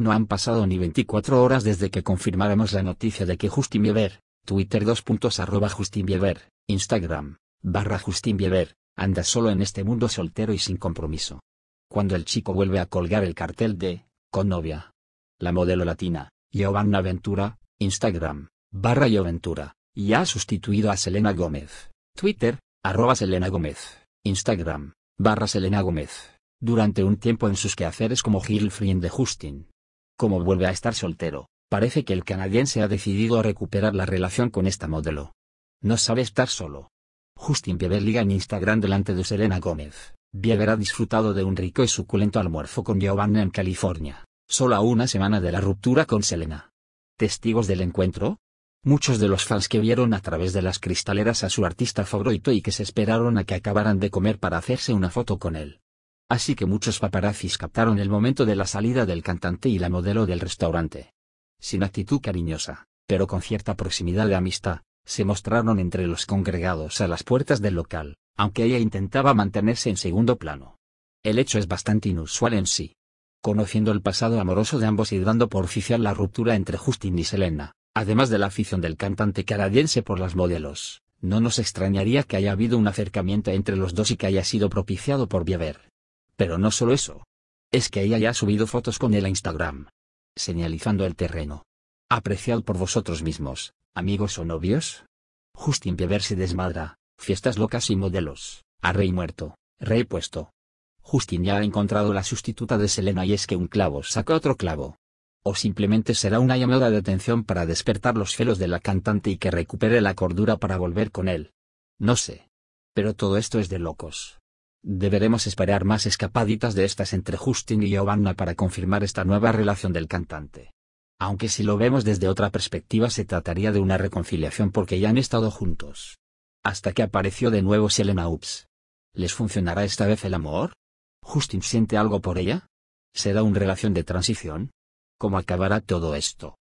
No han pasado ni 24 horas desde que confirmáramos la noticia de que Justin Bieber, Twitter 2. Justin Bieber, Instagram, barra Justin Bieber, anda solo en este mundo soltero y sin compromiso. Cuando el chico vuelve a colgar el cartel de, con novia. La modelo latina, Giovanna Ventura, Instagram, barra Ventura, y ha sustituido a Selena Gómez, Twitter, arroba Selena Gómez, Instagram, barra Selena Gómez, durante un tiempo en sus quehaceres como girlfriend de Justin como vuelve a estar soltero, parece que el canadiense ha decidido a recuperar la relación con esta modelo. No sabe estar solo. Justin Bieber liga en Instagram delante de Selena Gómez. Bieber ha disfrutado de un rico y suculento almuerzo con Giovanna en California, solo a una semana de la ruptura con Selena. ¿Testigos del encuentro? Muchos de los fans que vieron a través de las cristaleras a su artista favorito y que se esperaron a que acabaran de comer para hacerse una foto con él, así que muchos paparazzis captaron el momento de la salida del cantante y la modelo del restaurante. Sin actitud cariñosa, pero con cierta proximidad de amistad, se mostraron entre los congregados a las puertas del local, aunque ella intentaba mantenerse en segundo plano. El hecho es bastante inusual en sí. Conociendo el pasado amoroso de ambos y dando por oficial la ruptura entre Justin y Selena, además de la afición del cantante canadiense por las modelos, no nos extrañaría que haya habido un acercamiento entre los dos y que haya sido propiciado por Bieber. Pero no solo eso. Es que ella ya ha subido fotos con él a Instagram. Señalizando el terreno. Apreciado por vosotros mismos, amigos o novios. Justin Bieber se desmadra, fiestas locas y modelos, a rey muerto, rey puesto. Justin ya ha encontrado la sustituta de Selena y es que un clavo saca otro clavo. O simplemente será una llamada de atención para despertar los celos de la cantante y que recupere la cordura para volver con él. No sé. Pero todo esto es de locos. Deberemos esperar más escapaditas de estas entre Justin y Giovanna para confirmar esta nueva relación del cantante. Aunque si lo vemos desde otra perspectiva se trataría de una reconciliación porque ya han estado juntos. Hasta que apareció de nuevo Selena Ups. ¿Les funcionará esta vez el amor? ¿Justin siente algo por ella? ¿Será una relación de transición? ¿Cómo acabará todo esto?